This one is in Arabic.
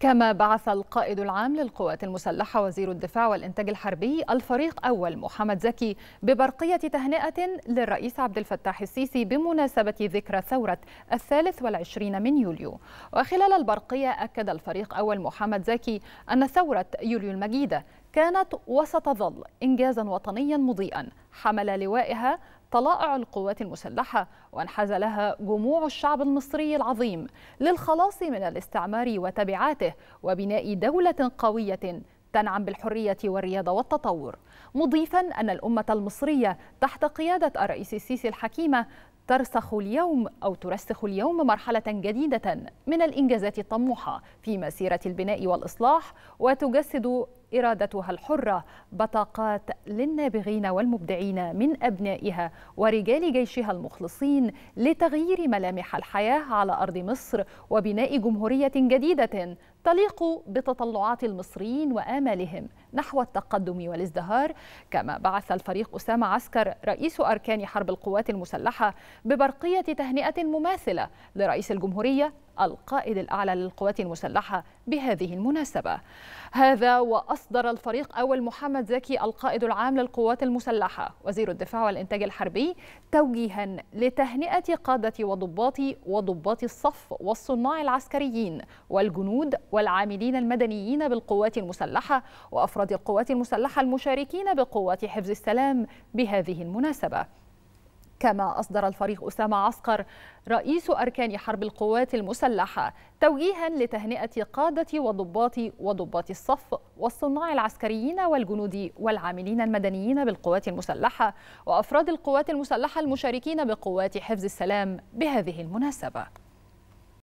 كما بعث القائد العام للقوات المسلحة وزير الدفاع والإنتاج الحربي الفريق أول محمد زكي ببرقية تهنئة للرئيس عبد الفتاح السيسي بمناسبة ذكرى ثورة الثالث والعشرين من يوليو وخلال البرقية أكد الفريق أول محمد زكي أن ثورة يوليو المجيدة كانت وسط ظل إنجازا وطنيا مضيئا حمل لوائها طلائع القوات المسلحة وانحاز لها جموع الشعب المصري العظيم للخلاص من الاستعمار وتبعاته وبناء دولة قوية تنعم بالحرية والرياضه والتطور مضيفا أن الأمة المصرية تحت قيادة الرئيس السيسي الحكيمة ترسخ اليوم أو ترسخ اليوم مرحلة جديدة من الإنجازات الطموحة في مسيرة البناء والإصلاح وتجسد إرادتها الحرة بطاقات للنابغين والمبدعين من أبنائها ورجال جيشها المخلصين لتغيير ملامح الحياة على أرض مصر وبناء جمهورية جديدة تليق بتطلعات المصريين وآمالهم نحو التقدم والازدهار كما بعث الفريق أسامة عسكر رئيس أركان حرب القوات المسلحة ببرقية تهنئة مماثلة لرئيس الجمهورية القائد الأعلى للقوات المسلحة بهذه المناسبة هذا وأصدر الفريق أول محمد زكي القائد العام للقوات المسلحة وزير الدفاع والإنتاج الحربي توجيها لتهنئة قادة وضباط وضباط الصف والصناع العسكريين والجنود والعاملين المدنيين بالقوات المسلحة وأفراد افراد القوات المسلحة المشاركين بقوات حفظ السلام بهذه المناسبة كما أصدر الفريق أسامة عسكر رئيس أركان حرب القوات المسلحة توجيها لتهنئة قادة وضباط وضباط الصف والصناع العسكريين والجنود والعاملين المدنيين بالقوات المسلحة وأفراد القوات المسلحة المشاركين بقوات حفظ السلام بهذه المناسبة